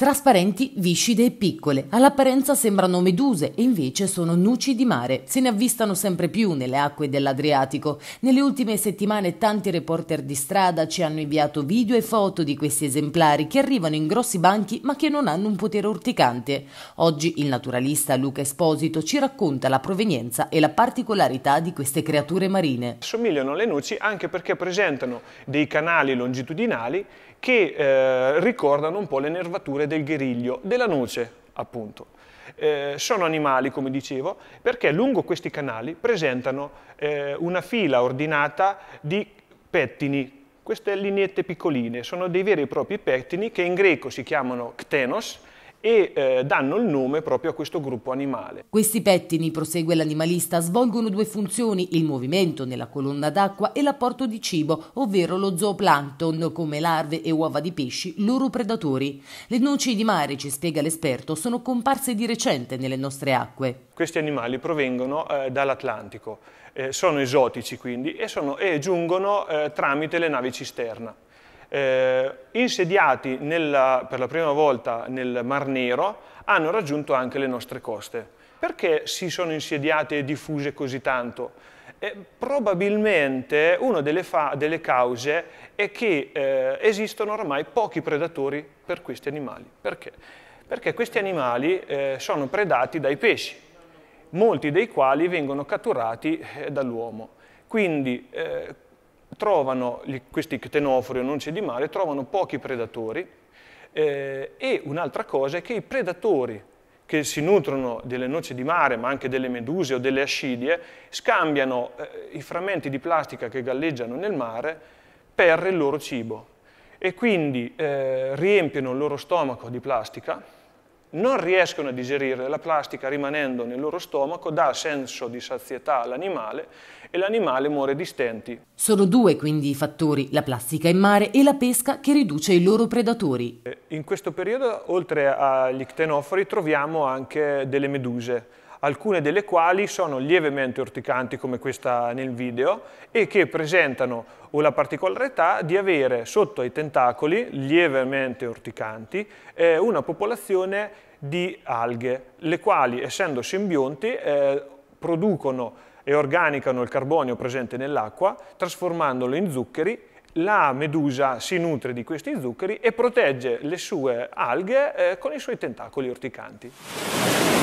Trasparenti, viscide e piccole, all'apparenza sembrano meduse e invece sono nuci di mare. Se ne avvistano sempre più nelle acque dell'Adriatico. Nelle ultime settimane tanti reporter di strada ci hanno inviato video e foto di questi esemplari che arrivano in grossi banchi ma che non hanno un potere urticante. Oggi il naturalista Luca Esposito ci racconta la provenienza e la particolarità di queste creature marine. Somigliano alle nuci anche perché presentano dei canali longitudinali che eh, ricordano un po' le nervature del gheriglio, della noce appunto. Eh, sono animali, come dicevo, perché lungo questi canali presentano eh, una fila ordinata di pettini, queste lineette piccoline, sono dei veri e propri pettini che in greco si chiamano ctenos, e eh, danno il nome proprio a questo gruppo animale. Questi pettini, prosegue l'animalista, svolgono due funzioni, il movimento nella colonna d'acqua e l'apporto di cibo, ovvero lo zooplancton, come larve e uova di pesci, loro predatori. Le noci di mare, ci spiega l'esperto, sono comparse di recente nelle nostre acque. Questi animali provengono eh, dall'Atlantico, eh, sono esotici quindi e, sono, e giungono eh, tramite le navi cisterna eh, insediati nella, per la prima volta nel Mar Nero, hanno raggiunto anche le nostre coste. Perché si sono insediate e diffuse così tanto? Eh, probabilmente una delle, delle, cause è che eh, esistono ormai pochi predatori per questi animali. Perché? Perché questi animali eh, sono predati dai pesci, molti dei quali vengono catturati eh, dall'uomo. Quindi eh, trovano questi ctenofori o nonci di mare, trovano pochi predatori eh, e un'altra cosa è che i predatori che si nutrono delle noci di mare, ma anche delle meduse o delle ascidie, scambiano eh, i frammenti di plastica che galleggiano nel mare per il loro cibo e quindi eh, riempiono il loro stomaco di plastica non riescono a digerire la plastica rimanendo nel loro stomaco, dà senso di sazietà all'animale e l'animale muore di stenti. Sono due quindi i fattori, la plastica in mare e la pesca che riduce i loro predatori. In questo periodo, oltre agli ctenofori, troviamo anche delle meduse alcune delle quali sono lievemente orticanti come questa nel video e che presentano la particolarità di avere sotto ai tentacoli, lievemente orticanti eh, una popolazione di alghe, le quali essendo simbionti eh, producono e organicano il carbonio presente nell'acqua, trasformandolo in zuccheri la medusa si nutre di questi zuccheri e protegge le sue alghe eh, con i suoi tentacoli orticanti.